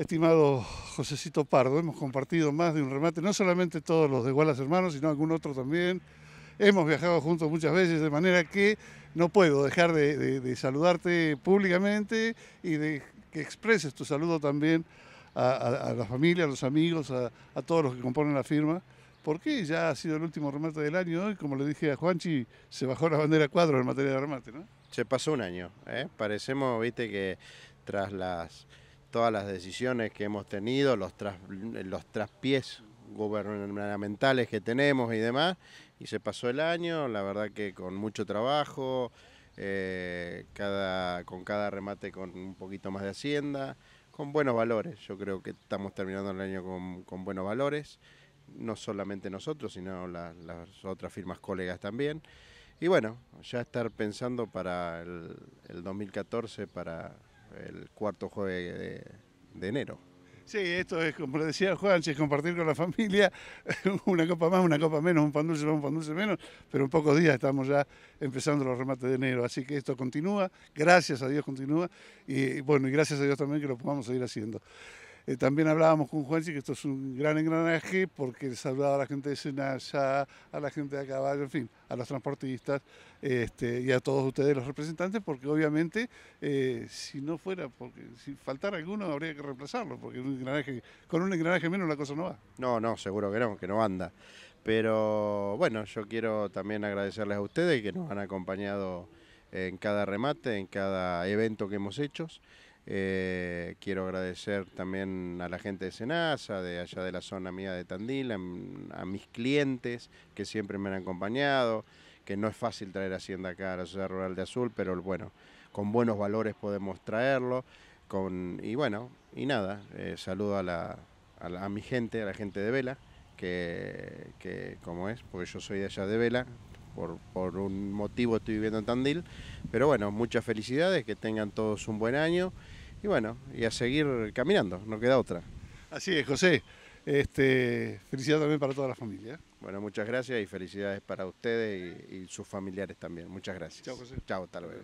Estimado Josecito Pardo, hemos compartido más de un remate, no solamente todos los de Wallace Hermanos, sino algún otro también. Hemos viajado juntos muchas veces, de manera que no puedo dejar de, saludarte públicamente y de que expreses tu saludo también a, la familia, a los amigos, a, todos los que componen la firma, porque ya ha sido el último remate del año y como le dije a Juanchi, se bajó la bandera cuadro en materia de remate, Se pasó un año, ¿eh? Parecemos, viste, que tras las todas las decisiones que hemos tenido, los, los traspiés gubernamentales que tenemos y demás. Y se pasó el año, la verdad que con mucho trabajo, eh, cada, con cada remate con un poquito más de hacienda, con buenos valores. Yo creo que estamos terminando el año con, buenos valores, no solamente nosotros, sino las otras firmas colegas también. Y bueno, ya estar pensando para el 2014, para el cuarto jueves de, enero. Sí, esto es, como le decía Juan, es compartir con la familia una copa más, una copa menos, un pan dulce más, un pan dulce menos, pero en pocos días estamos ya empezando los remates de enero, así que esto continúa, gracias a Dios continúa, y bueno, y gracias a Dios también que lo podamos seguir haciendo. Eh, también hablábamos con Juanchi que esto es un gran engranaje porque saludaba a la gente de Senasa, a la gente de a caballo, en fin, a los transportistas este, y a todos ustedes los representantes, porque obviamente eh, si no fuera, porque si faltara alguno habría que reemplazarlo, porque un engranaje, con un engranaje menos la cosa no va. No, no, seguro que no, que no anda. Pero bueno, yo quiero también agradecerles a ustedes que nos han acompañado en cada remate, en cada evento que hemos hecho. Eh, quiero agradecer también a la gente de Senasa, de allá de la zona mía de Tandil, a, mis clientes que siempre me han acompañado, que no es fácil traer Hacienda acá a la ciudad Rural de Azul, pero bueno, con buenos valores podemos traerlo. Con, y bueno, y nada, eh, saludo a, a, mi gente, a la gente de Vela. Que, que, como es, porque yo soy de allá de Vela, por, por un motivo estoy viviendo en Tandil. Pero bueno, muchas felicidades, que tengan todos un buen año y bueno, y a seguir caminando, no queda otra. Así es, José. Este, felicidades también para toda la familia. Bueno, muchas gracias y felicidades para ustedes y, y sus familiares también. Muchas gracias. Chao, José. Chao, tal vez.